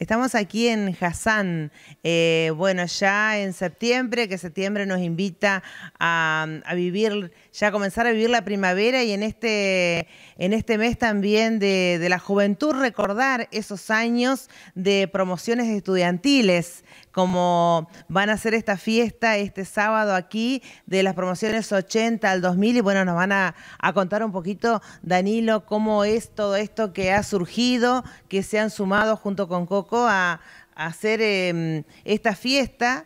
Estamos aquí en Hassan. Eh, bueno, ya en septiembre, que septiembre nos invita a, vivir, ya a comenzar a vivir la primavera y en este, en este mes también de, la juventud recordar esos años de promociones estudiantiles, como van a ser esta fiesta este sábado aquí de las promociones 80 al 2000 y bueno, nos van a contar un poquito, Danilo, cómo es todo esto que ha surgido, que se han sumado junto con Coco a, hacer em, esta fiesta.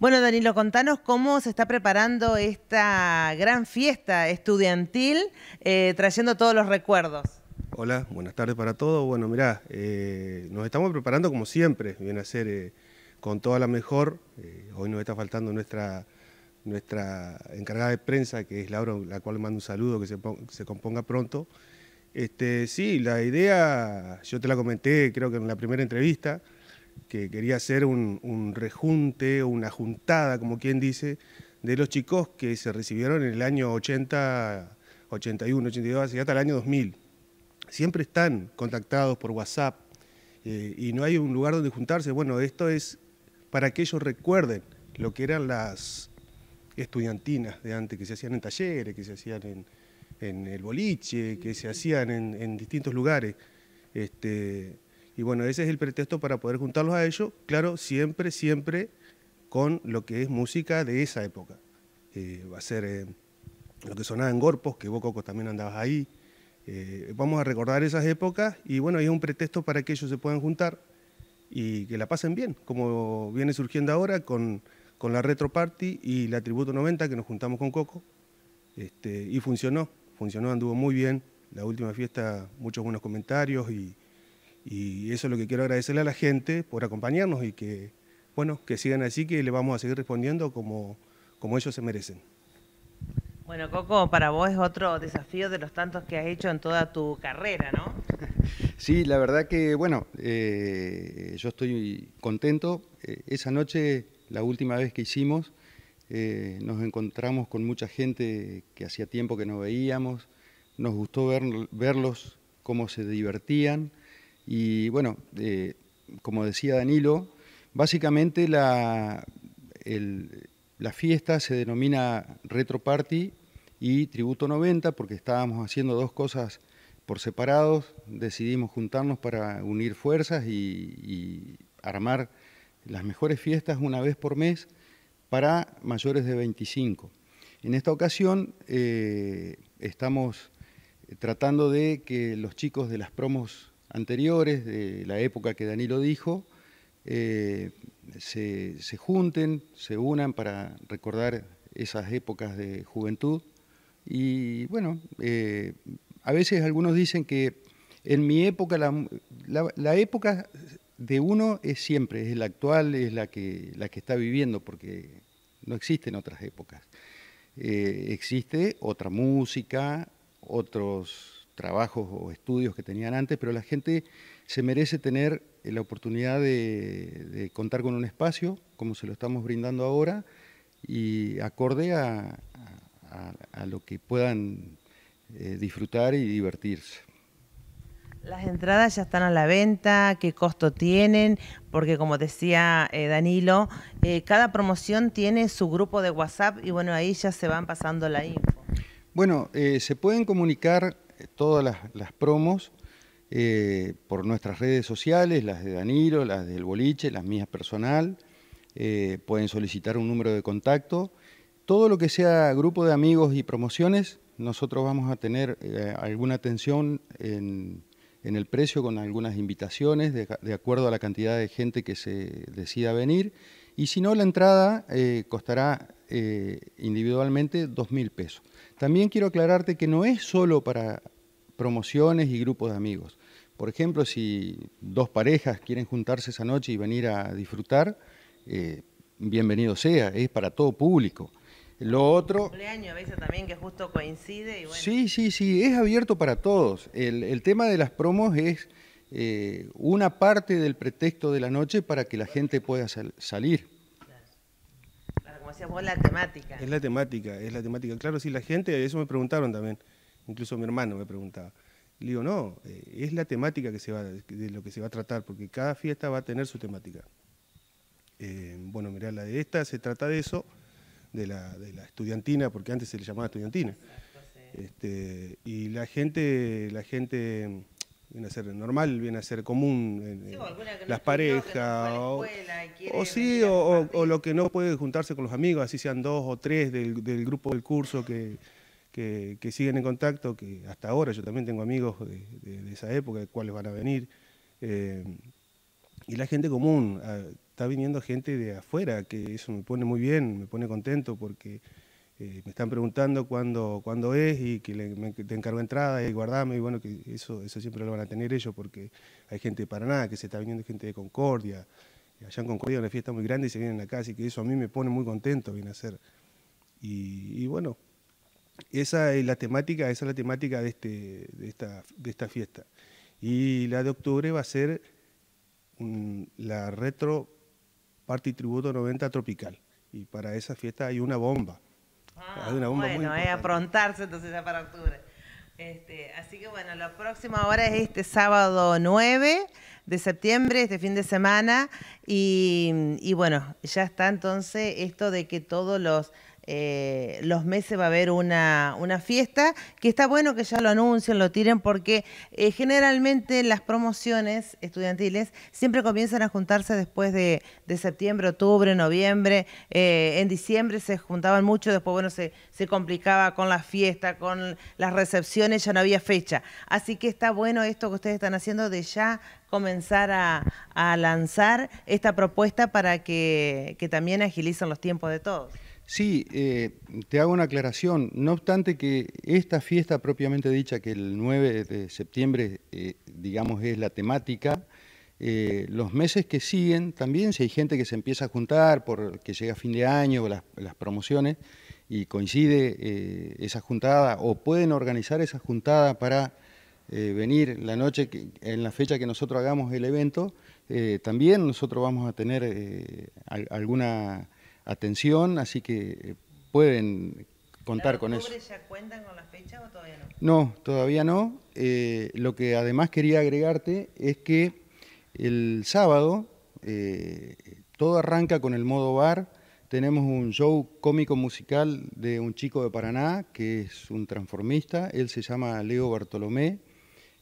Bueno, Danilo, contanos cómo se está preparando esta gran fiesta estudiantil, eh, trayendo todos los recuerdos. Hola, buenas tardes para todos. Bueno, mirá, eh, nos estamos preparando como siempre, viene a ser eh, con toda la mejor. hoy nos está faltando nuestra, nuestra encargada de prensa, que es Laura, la cual mando un saludo, que se componga pronto. Este, sí, la idea, yo te la comenté creo que en la primera entrevista, que quería hacer un, rejunte rejunte, una juntada, como quien dice, de los chicos que se recibieron en el año 80, 81, 82, hasta el año 2000. Siempre están contactados por WhatsApp eh, y no hay un lugar donde juntarse. Bueno, esto es para que ellos recuerden lo que eran las estudiantinas de antes, que se hacían en talleres, que se hacían en, en el boliche, que se hacían en, distintos lugares. Este, y bueno, ese es el pretexto para poder juntarlos a ellos, claro, siempre, siempre con lo que es música de esa época. Eh, va a ser eh, lo que sonaba en Gorpos, que vos, Coco, también andabas ahí. Eh, vamos a recordar esas épocas y bueno, es un pretexto para que ellos se puedan juntar y que la pasen bien, como viene surgiendo ahora con, la Retro Party y la Tributo 90, que nos juntamos con Coco, este, y funcionó funcionó, anduvo muy bien. La última fiesta, muchos buenos comentarios y, eso es lo que quiero agradecerle a la gente por acompañarnos y que, bueno, que sigan así, que le vamos a seguir respondiendo como, como ellos se merecen. Bueno, Coco, para vos es otro desafío de los tantos que has hecho en toda tu carrera, ¿no? Sí, la verdad que, bueno, eh, yo estoy contento. Eh, esa noche, la última vez que hicimos, eh, nos encontramos con mucha gente que hacía tiempo que no veíamos, nos gustó verlos cómo se divertían y bueno, eh, como decía Danilo, básicamente la, la fiesta se denomina Retro Party y Tributo 90 porque estábamos haciendo dos cosas por separados, decidimos juntarnos para unir fuerzas y armar las mejores fiestas una vez por mes para mayores de 25. En esta ocasión eh, estamos eh, tratando de que los chicos de las promos anteriores, de la época que Danilo dijo, eh, se, junten, se unan para recordar esas épocas de juventud. Y bueno, a veces algunos dicen que en mi época, la, la época de uno es siempre, es la actual, es la que, la que está viviendo, porque no existen otras épocas. Eh, existe otra música, otros trabajos o estudios que tenían antes, pero la gente se merece tener la oportunidad de, contar con un espacio, como se lo estamos brindando ahora, y acorde a, lo que puedan eh, disfrutar y divertirse. Las entradas ya están a la venta, qué costo tienen, porque como decía eh, Danilo, eh, cada promoción tiene su grupo de WhatsApp y bueno, ahí ya se van pasando la info. Bueno, eh, se pueden comunicar todas las promos por nuestras redes sociales, las de Danilo, las del boliche, las mías personal, pueden solicitar un número de contacto. Todo lo que sea grupo de amigos y promociones, nosotros vamos a tener alguna atención en en el precio con algunas invitaciones de, acuerdo a la cantidad de gente que se decida venir. Y si no, la entrada eh, costará eh, individualmente dos mil pesos. También quiero aclararte que no es solo para promociones y grupos de amigos. Por ejemplo, si dos parejas quieren juntarse esa noche y venir a disfrutar, eh, bienvenido sea, es para todo público. Lo otro... Cumpleaños a veces también que justo coincide. Sí, sí, sí, es abierto para todos. El, tema de las promos es eh, una parte del pretexto de la noche para que la gente pueda salir. Claro. como decías vos, la temática. Es la temática, es la temática. Claro, sí, la gente, eso me preguntaron también, incluso mi hermano me preguntaba. Le digo, no, eh, es la temática que se va, de lo que se va a tratar, porque cada fiesta va a tener su temática. Eh, bueno, mirá, la de esta se trata de eso de la, estudiantina, porque antes se le llamaba estudiantina. Este, y la gente, la gente viene a ser normal, viene a ser común, las parejas, o, sí, o, lo que no puede juntarse con los amigos, así sean dos o tres del, grupo del curso que, siguen en contacto, que hasta ahora yo también tengo amigos de, esa época, de cuáles van a venir, eh, y la gente común. Ah, está viniendo gente de afuera, que eso me pone muy bien, me pone contento porque eh, me están preguntando cuándo, cuándo es y que me, te encargo entrada y guardame, y bueno, que eso, eso siempre lo van a tener ellos porque hay gente de Paraná, que se está viniendo gente de Concordia, allá en Concordia una fiesta muy grande y se vienen acá, así que eso a mí me pone muy contento, viene a ser. Y, bueno, esa es la temática, la temática de, este, de, esta, fiesta. Y la de octubre va a ser la retro Parti tributo 90 tropical. Y para esa fiesta hay una bomba. Ah, hay una bomba bueno, muy que aprontarse entonces ya para octubre. Este, así que bueno, la próxima ahora es este sábado 9 de septiembre, este fin de semana, y bueno, ya está entonces esto de que todos los eh, los meses va a haber una, fiesta, que está bueno que ya lo anuncien, lo tiren, porque eh, generalmente las promociones estudiantiles siempre comienzan a juntarse después de, septiembre, octubre, noviembre, eh, en diciembre se juntaban mucho, después bueno, se, complicaba con la fiesta, con las recepciones, ya no había fecha. Así que está bueno esto que ustedes están haciendo de ya comenzar a, lanzar esta propuesta para que, que también agilicen los tiempos de todos. Sí, eh, te hago una aclaración. No obstante que esta fiesta propiamente dicha, que el 9 de septiembre, eh, digamos, es la temática, eh, los meses que siguen, también si hay gente que se empieza a juntar, por, que llega fin de año, las, promociones, y coincide esa juntada, o pueden organizar esa juntada para venir la noche, en la fecha que nosotros hagamos el evento, también nosotros vamos a tener alguna atención, así que eh, pueden contar con eso. ya cuentan con la fecha o todavía no? No, todavía no. Eh, lo que además quería agregarte es que el sábado eh, todo arranca con el modo bar. Tenemos un show cómico musical de un chico de Paraná que es un transformista. Él se llama Leo Bartolomé.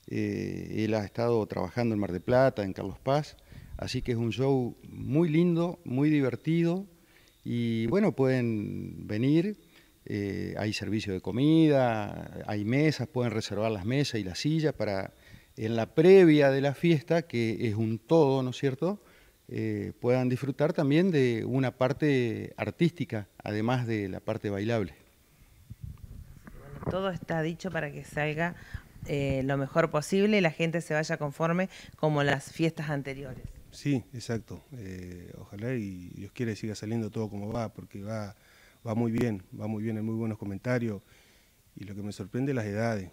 él ha estado trabajando en Mar de Plata, en Carlos Paz. Así que es un show muy lindo, muy divertido, y bueno, pueden venir, eh, hay servicio de comida, hay mesas, pueden reservar las mesas y las sillas para en la previa de la fiesta, que es un todo, ¿no es cierto?, eh, puedan disfrutar también de una parte artística, además de la parte bailable. todo está dicho para que salga eh, lo mejor posible y la gente se vaya conforme como las fiestas anteriores. Sí, exacto. Eh, ojalá y Dios quiere siga saliendo todo como va, porque va, va muy bien, va muy bien, hay muy buenos comentarios. Y lo que me sorprende las edades.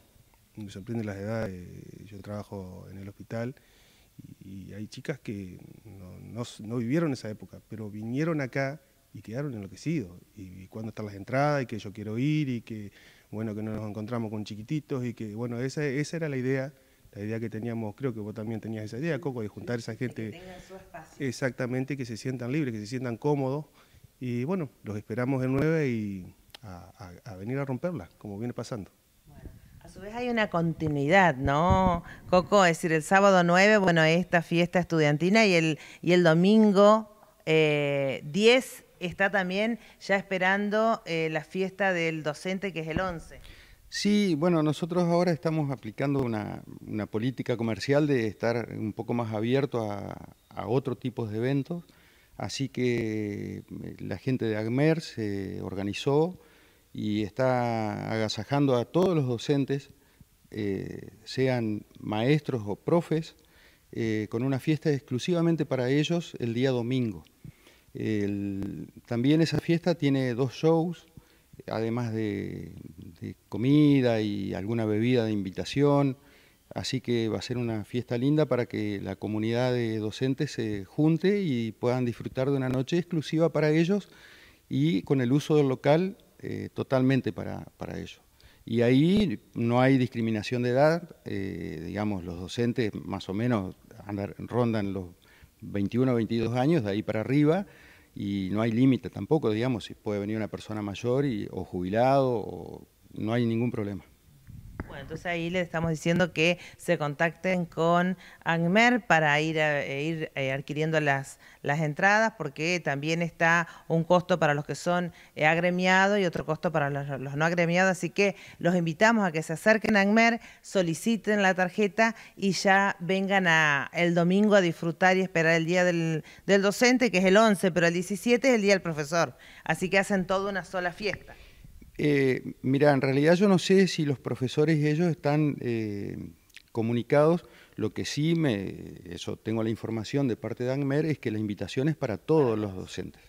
Me sorprende las edades. Yo trabajo en el hospital y, hay chicas que no, vivieron esa época, pero vinieron acá y quedaron enloquecidos. Y, cuando cuándo están las entradas y que yo quiero ir y que, bueno, que no nos encontramos con chiquititos y que, bueno, esa era la idea la idea que teníamos, creo que vos también tenías esa idea, Coco, de juntar a esa gente. Exactamente, que se sientan libres, que se sientan cómodos. Y bueno, los esperamos el 9 y a, venir a romperla, como viene pasando. Bueno, A su vez hay una continuidad, ¿no? Coco, es decir, el sábado 9, bueno, esta fiesta estudiantina y el, y el domingo 10 eh, está también ya esperando eh, la fiesta del docente, que es el 11. Sí, bueno, nosotros ahora estamos aplicando una, política comercial de estar un poco más abierto a, otro tipo de eventos, así que eh, la gente de AGMER se organizó y está agasajando a todos los docentes, eh, sean maestros o profes, eh, con una fiesta exclusivamente para ellos el día domingo. también esa fiesta tiene dos shows, además de, eh, comida y alguna bebida de invitación. Así que va a ser una fiesta linda para que la comunidad de docentes se junte y puedan disfrutar de una noche exclusiva para ellos y con el uso del local eh, totalmente para, ellos. Y ahí no hay discriminación de edad, eh, digamos, los docentes más o menos rondan los 21 o 22 años, de ahí para arriba, y no hay límite tampoco, digamos, si puede venir una persona mayor o jubilado o no hay ningún problema. Bueno, entonces ahí le estamos diciendo que se contacten con ANMER para ir, eh, ir eh, adquiriendo las, las entradas, porque también está un costo para los que son eh, agremiados y otro costo para los, no agremiados. Así que los invitamos a que se acerquen a ANMER, soliciten la tarjeta y ya vengan a, el domingo a disfrutar y esperar el día del, del docente, que es el 11, pero el 17 es el día del profesor. Así que hacen toda una sola fiesta. Eh, mira, en realidad yo no sé si los profesores y ellos están eh, comunicados. Lo que sí me, eso tengo la información de parte de Angmer es que la invitación es para todos los docentes.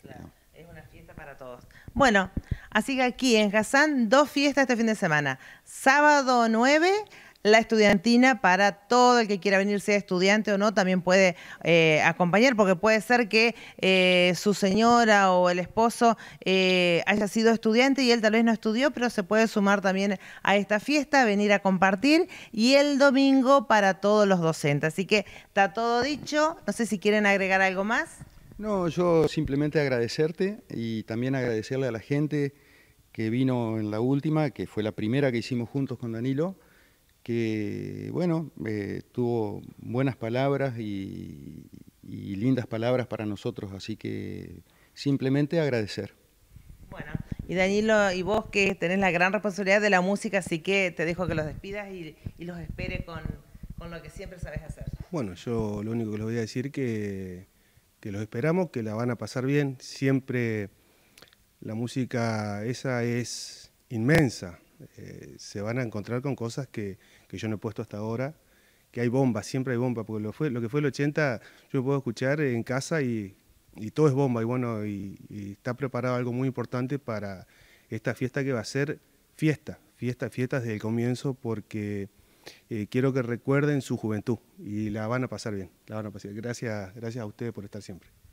Es una fiesta para todos. Bueno, así que aquí en Hassan, dos fiestas este fin de semana. Sábado 9 la estudiantina para todo el que quiera venir, sea estudiante o no, también puede eh, acompañar, porque puede ser que eh, su señora o el esposo eh, haya sido estudiante y él tal vez no estudió, pero se puede sumar también a esta fiesta, venir a compartir y el domingo para todos los docentes. Así que está todo dicho, no sé si quieren agregar algo más. No, yo simplemente agradecerte y también agradecerle a la gente que vino en la última, que fue la primera que hicimos juntos con Danilo, que, bueno, eh, tuvo buenas palabras y, lindas palabras para nosotros, así que simplemente agradecer. Bueno, y Danilo, y vos que tenés la gran responsabilidad de la música, así que te dejo que los despidas y, los espere con, lo que siempre sabes hacer. Bueno, yo lo único que les voy a decir que, que los esperamos, que la van a pasar bien. Siempre la música esa es inmensa. Eh, se van a encontrar con cosas que, que yo no he puesto hasta ahora, que hay bombas, siempre hay bomba, porque lo, fue, lo que fue el 80 yo lo puedo escuchar en casa y, todo es bomba, y bueno, y, está preparado algo muy importante para esta fiesta que va a ser fiesta, fiesta, fiesta desde el comienzo, porque eh, quiero que recuerden su juventud y la van a pasar bien, la van a pasar. Gracias, gracias a ustedes por estar siempre.